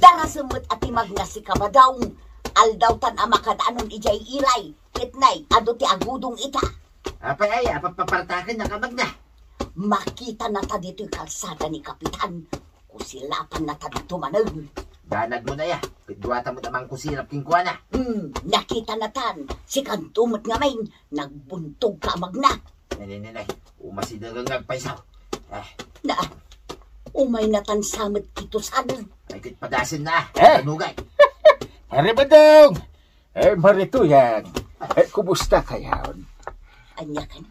darasamot at imagna si kabadaong aldawtan ama kadaanon ijay ilay kitnay ado ti agudong ita apa ay apapapartakin na kamagna makita na ta dito'y kalsada ni kapitan kusilapan na ta dito manag Danag mo na ya. Pidwata mo tamang kusilap king kuana. Hmm, nakita na tan. Si kantumot nga main. Nagbuntog ka magna. Nay, nay, Umasidagang nagpaisaw. Ah. Na, umay na tansamad kito sana. Ay kit na. Eh. Tanugay. Haribadong. Eh, marito yan. Eh, kumusta kayaon? Anya ka na.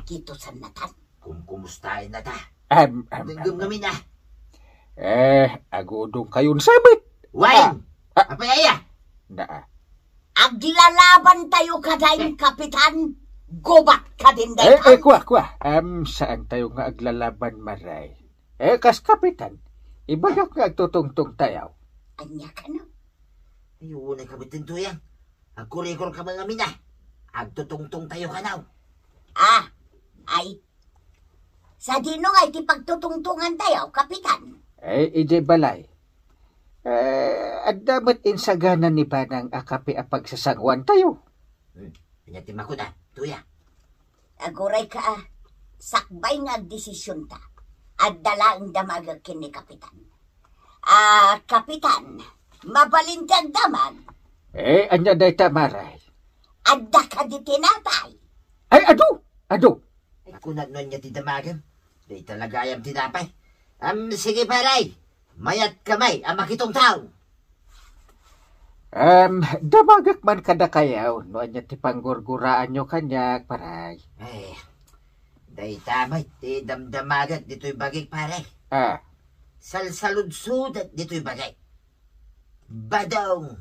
Kito san na Kung kumustahin na ta. Um, um, Dinggam kami na. Eh, agudong kayon sabit. Wine! Ah, ah, Apayaya! Na. Agilalaban tayo kadaing eh. kapitan. Gobat ka din dahi. Eh, eh, kuwa, kuha. Um, saan tayo nga aglalaban maray? Eh, kas kapitan, ibagak ka tutungtong tayaw. Anya ka na? Ayun ay kapitan tuyang. Agkurikol ka mga mina. Agtutungtong ah? tayo ka naw. Ah, ay. Sa dinong ay tipagtutungtungan tayo, kapitan. Eh, ije balay. Eh, at dapat insaganan ni Banang akapi apag sasangwan tayo. Hmm, pinyatim ako na, tuya. Aguray ka ah, sakbay nga desisyon ta at dalaang damag kini kapitan. Ah, kapitan, mabalintag damag. Eh, anya day tamaray. Adda ka di tinatay. Ay, adu! Adu! Ay, kung nagnon niya di damagam, di talaga ayam tinapay. Am, sige paray, mayat kamay, ang makitong tao. Um, damagak man kada kayaw, no anya ti panggurguraan nyo kanyak, paray. Ay, eh, Day tamay, ti eh, damdamagat dito'y bagay pare. Ah. Salsaludsud at dito'y bagay. Badaong.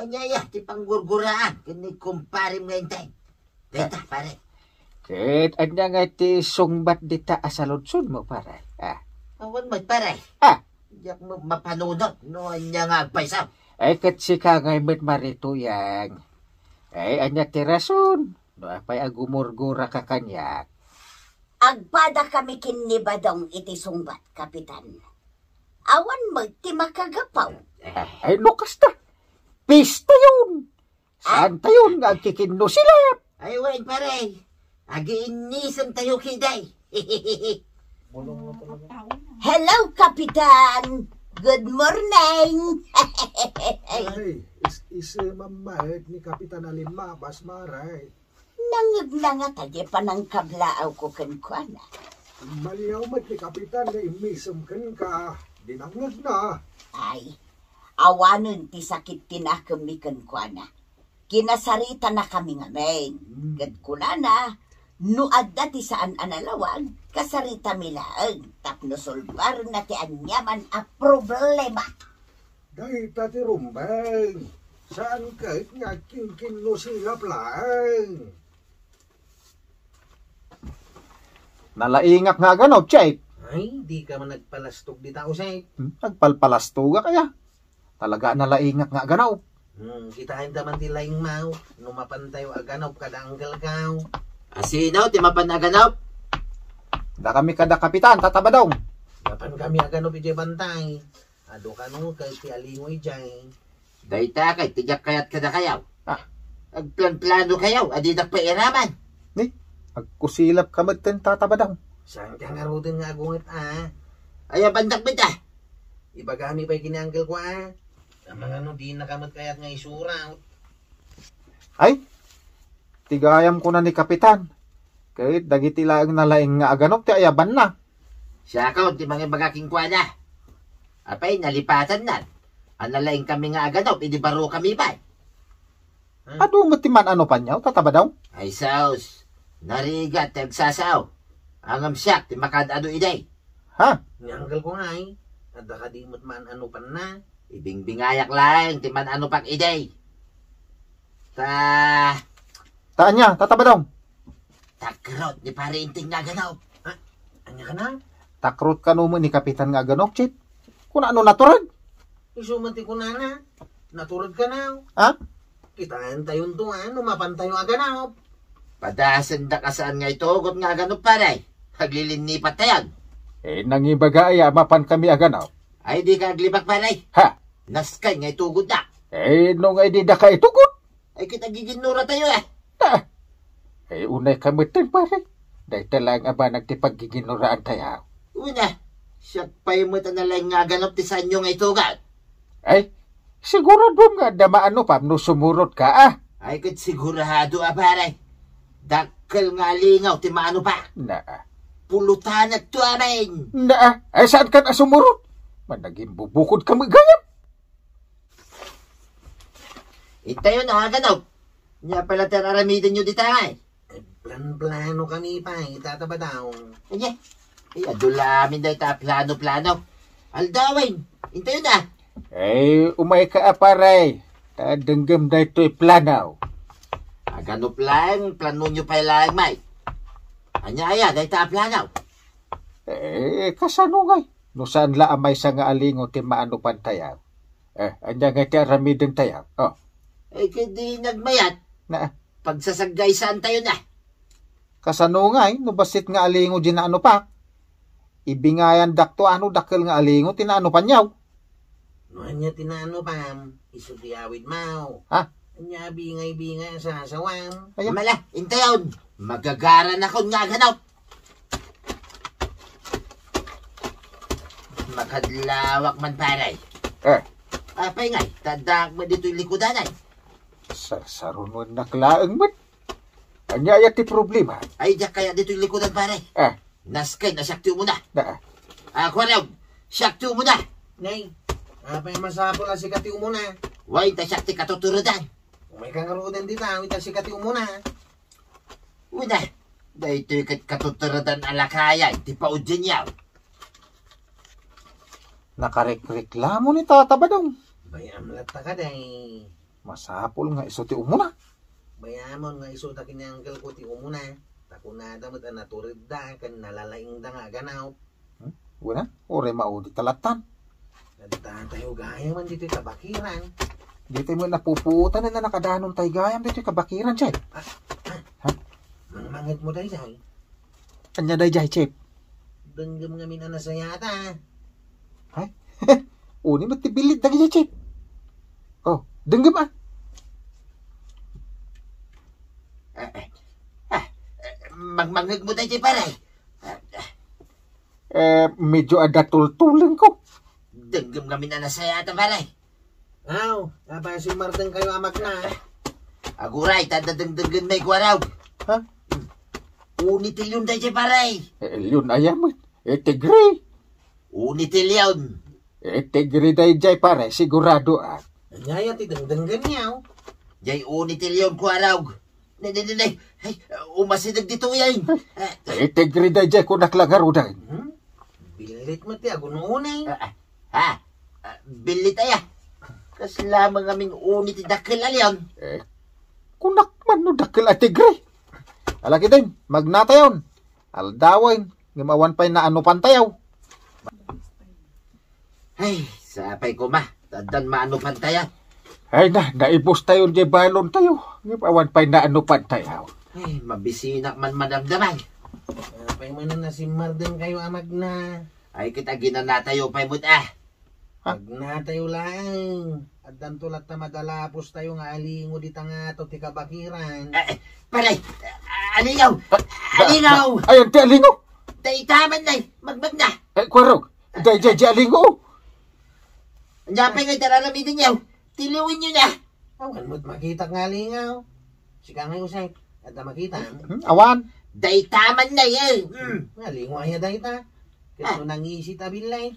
Anyaya, ti panggurguraan. Kani kumpare mo ngayon tayo. Dita, pare. Ket, anya nga ti sungbat dita asaludsud mo pare. Ah. Awan mo pare. Ah. Yak mo mapanunot no anya nga agpaisam. Ay kat si kangay met marito yang. Ay anya ti rason. No, apay agumurgura ka kanyak. Agpada kami kinibadong iti sungbat, kapitan. Awan magtima kagapaw. Ay, eh, eh, lukas ta. Pista yun. Saan tayo ah. nga kikinno sila? Ay, wait pare. Agiinisan tayo kiday. Hello, Kapitan! Good morning! Ay, is, is uh, mamahit ni Kapitan Alimabas, maray. Nangaglanga tagye pa ng kablaaw ko kankwana. Maliyaw mat ti Kapitan na imisom kan ka, dinangag na. Ay, awanon ti sakit tinakam mi kankwana. Kinasarita na kami nga men. Hmm. Gadkunana, nuad ti saan analawag, kasarita milaag, tapno solbar na ti anyaman a problema. Dahil tati rumbang, saan kahit nga kinkinlo sila plaan? Nalaingak nga ganaw, Chek. Ay, di ka man nagpalastog di tao, Chek. Hmm, nagpalpalastoga kaya. Talaga nalaingak nga ganaw. Hmm, kitahin daman ti laing mau. Numapan tayo aganaw, kadanggal gaw. Asinaw, timapan aganaw. Da kami kada kapitan, tatabadong. Dapan kami aganaw, ije bantay. Ado ka nung kay ti alingoy dyan. Dahita kay, tijak kayat kada kayaw. Ah. Nagplan-plano kayaw, pa iraman. Agkusilap ka ba't tatabadang? Saan ka nga rodin nga agungat ah? Ayaw bandak bit ah! Ibagami pa'y kinaangkel ko ah. Ang mga no, di nakamat kayat nga isura. Oh. Ay! Tigayam ko na ni Kapitan. Kahit dagiti na laing nga aganok ti ayaban na. Siya ka, di mga bagaking kwada. Apay, nalipatan na. Ang nalaing kami nga aganok, idibaro kami ba? Huh? Ado matiman ano pa niyaw, tataba daw? Ay, saus. Narigat, tagsasaw. Alam siyak, ti makadado iday. Ha? Nianggal ko nga eh. Adaka di mo't maanano pa na. Ibingbingayak lang, ti manano pak iday. Ta... Taan niya, tatabadong. Takrot ni parinting nga ganaw. Ha? Anya ka na? Takrot ka naman ni Kapitan nga ganaw, chit. Kung ano naturad. Isumanti ko na na. Naturad ka na. Ha? Kitaan tayong tungan, umapan tayo aganaw. Padasan da kasaan nga ito, itugot nga ganun paray. Haglilini patayag. Eh, nangibaga ay amapan ah, kami aganaw. Ay, di ka aglibak paray. Ha? Naskay nga itugod da. Eh, nung ay di da ka itugod. Ay, kita giginura tayo eh. Ta. Ah. Eh, unay kamitin paray. Dahil talang aba nagtipaggiginuraan tayo. Una, siya pa'y mo tanalay nga ganap ti sa inyo nga itugod. Eh, sigurado nga damaano pa no sumurot ka ah. Ay, kat sigurado ah paray. Dakkel nga lingaw, ti maano pa? Naa. Pulutan at tuarin. Naa. Ay saan ka na sumurot? Managing bubukod ka magayap. Itayo ah, na nga ganaw. Nya pala tanaramidin nyo ditangay. Eh, plan-plano kami pa, itataba eh. daw. Anya, ay eh, adulamin dahi ta plano-plano. Aldawin, intayo na. Ay, ah. eh, umay ka aparay. Ah, Tadanggam dahi to'y planaw. Agano plan, planunyo pa ilang may. Anya aya, day ta planaw. Eh, kasano ngay? No saan la amay sa nga alingo ti maano pantayaw. Eh, anya nga ti aramidin tayaw. Oh. Eh, kadi nagmayat. Na? Pagsasagay saan tayo na? Kasano ngay, no basit nga alingo dinaano pa. Ibingayan dakto ano dakil nga alingo tinaano pa niyaw. No anya tinaano pa, isutiawid mao. Ha? Nya, bingay-bingay sa sawang. Ayan. Mala, intayon. Magagara na kung gaganap. Makadlawak man paray. Eh. Apay ah, ngay, tadak mo dito yung ay. Sarsaron mo naklaang man. Anya ayat ti problema. Ay, diya kaya dito yung likodan paray. Eh. Naskay, nasyaktiw mo na. Na. Eh. Ako ah, raw, syaktiw mo na. Nay, apay ah, masapo na si katiw mo na. Wait, nasyakti katuturudan. May kangarudan din na, ah. wita si kati umuna. Wita, ah. dahil ito yung katuturadan alakaya, hindi pa udyan yaw. Nakarek-reklamo ni Tata ba dong? Bayam lata ka day. Masapol nga iso ti umuna. Bayamon nga iso ta kinanggal ko ti umuna. Takunada mo't anaturid da, kan nalalaing da nga ganaw. Hmm? Wala, ore maudi talatan. Nagtatay tayo gaya man dito tabakiran. Dito mo napupuutan na nakadanon tayo gayam dito kabakiran, Chef. Ha? Mangit mo dahil Anya, Kanya dahil Chef. Danggam nga minana sa yata. Ha? Uni ba't tibilid dagi dahil, Chef? Oh, danggam ah. Magmangit mo dahil, Chef, aray. Eh, medyo agatultulan ko. Danggam nga minana sa yata, paray. Aw, apa si Martin kayo amak na eh? Aguray, tadadagdagan may kwaraw. Ha? Unitil yun tayo siya paray. Eh, yun ayamat. Eh, tigri. Unitil yun. Eh, tigri tayo siya paray, sigurado ah. Ngaya ti dangdanggan niyaw. Oh. Jay unitil yun kwaraw. Nay, nay, nay, ay, umasidag dito yan. Eh, eh tigri tayo siya kunak lagaro dahil. Hmm? Bilit mo ti, agununay. Ha? Ah, ah, ah, bilit ayah kas lamang aming uni ti dakil aliyon. Eh, kunak man no dakil gre. tigre. Alaki din, magnatayon. Aldawin, ngamawan pa'y na ano pantayaw. Ay, sapay ko ma, tadan maano pantayaw. Ay na, naibos tayo di balon tayo. Ngamawan pa'y na ano pantayaw. Ay, mabisina man madamdamay. Uh, ah, pa'y manan na si Marden kayo amag na. Ay, kita ginanatayo pa'y Ah. Pag natayo lang, at dantulat na madalapos tayo nga alingo di tanga to ti kabakiran. Eh, eh, Palay! Ah, alingaw! Ba- ba- Alingaw! Ayan, ti alingo! Day, taman na! Magbag na! Eh, kwarog! Day, ah. day, day, alingo! Ang japay nga daralamitin niyo! Tiliwin nyo na! Awan oh, kanmo't makita nga alingaw. Sika nga usay, at na makita. Hmm? Awan! Day, taman na eh! Mm. Alingo ay day ta. Kito ah. nang isi tabilay.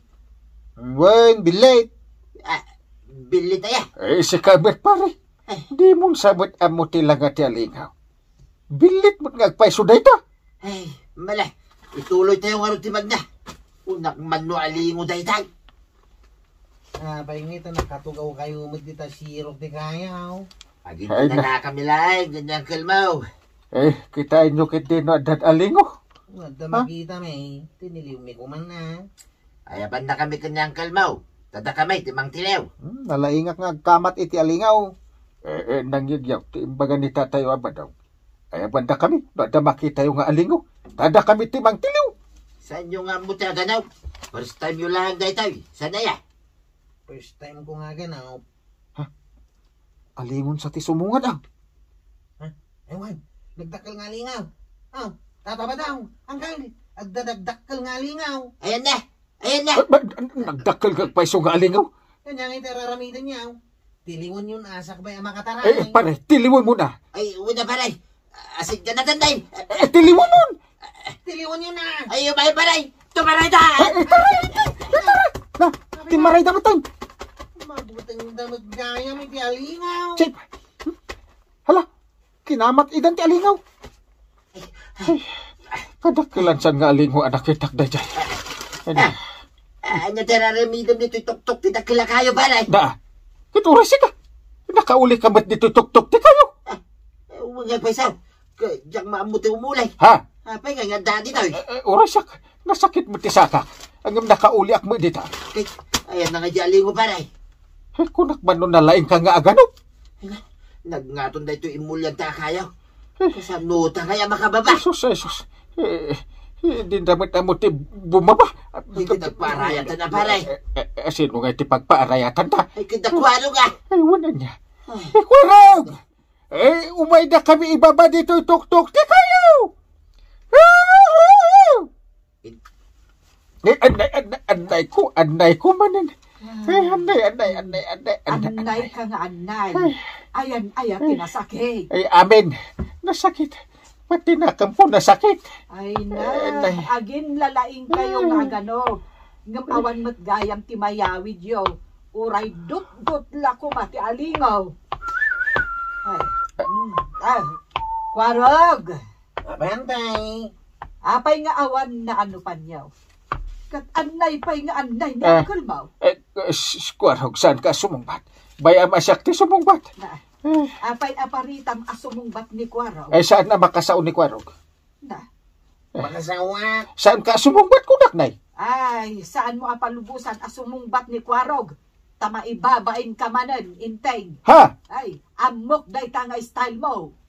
Wan, bilay. Ah, bili tayo. Eh, si kabit pare. Ay. Eh. Di mong sabot amo tilaga ti alingaw. Bilit mo't ngagpaiso da ito. Ay, eh, mala. Ituloy tayo nga ti magna. Unak manno alingo da itag. Ah, paingita nakatugaw kayo umit dita sirok di kaya. Agit na na kami lang. Ganyan kalmaw. Eh, kitain nyo kiti no adat alingo. Wadda magita, may. Tiniliw mi kuman na. Ayaban na kami kanyang kalmaw. Tada kami, timang tilaw. Hmm, nalaingak nga kamat iti alingaw. Eh, eh, nangyagyaw, timbaga ni tatayo abadaw. Ayaban na kami, tada makita yung nga alingaw. Tada kami timang tilaw. Saan yung nga muta ganaw? First time yung lahang daytay. Saan na First time ko nga ganaw. Ha? Alingon sa tisumungan ah. Ha? Ewan, nagdakal nga alingaw. Ah, tataba daw, ang galit. Agdadagdakal nga alingaw. Ayan na. Ayan na. Ba- nagdakkel ka paiso nga alingaw? Yan ang itararamidin niya. Oh. Tiliwon yun asak ba yung makataray? Eh, pare, tiliwon muna. Ay, wala palay. Asin ka na tanday. Eh, eh tiliwon mo. Tiliwon yun ah. na. Ay, umay palay. Tumaray ta. Eh, taray. Eh, eh, taray. Na, timaray dapat tayo. Mabutang damag gaya may tialingaw. Chip. Hala, kinamat idan tialingaw. Ay, kadakkelan siya nga alingaw anak itak na dyan. Ano? Ah, Anya tera remidom dito tuktok ti dakila kayo balay. Da. Katuras ka. Nakauli ka ba't dito tuktok ti kayo? Ah, eh, nga pa isaw. maamuti umulay. Ha? Apay ah, nga nga dadi daw. Uh, eh, eh, orasak. Nasakit mo ti saka. Ang nakauli ak mo dita. Kay, ayan na nga jali mo balay. Ay, kunak ba nun nalaing ka nga agano? Nagngaton da ito imulyan ta kayo. Kasanuta kaya makababa. Jesus, Jesus. Hindi dapat amo ti bumaba. Hindi na paarayatan na pare. Eh, eh, eh, sino nga ti pagpaarayatan ta? Ay, kita kwaro nga. Ay, wala niya. Ay, kwarog! Eh, umay na kami ibaba dito tuk-tuk kayo! Eh, anday, anday, anday ko, anday ko manan. Ay, anday, anday, anday, anday, anday. Anday ka nga, anday. Ayan, ayan, kinasakit. Ay, amen. Nasakit. Nasakit. Pati nakam ko nasakit. Ay na, Ay, agin lalaing kayo nga hmm. gano. Ngamawan mat gayam ti mayawid yo. Uray dot-dot lako mati alingaw. Ay, mm, ah, hmm, kwarog. Abantay. Apay nga awan na ano pa niyaw. Kat anay pay nga anay na Ah. kalmaw. Eh, eh, s- s- kwarhog saan ka sumungbat? Bayama sakti sumungbat. Na, Hmm. Ah, Apay aparitam asumungbat ni Kwarog. Ay eh, saan na makasaon ni Kwarog? Da. Makasawa. Eh. Saan ka asumungbat ko naknay? Ay, saan mo apalubusan asumungbat ni Kwarog? Tama ibabain ka manan, intay. Ha? Ay, amok day tanga style mo.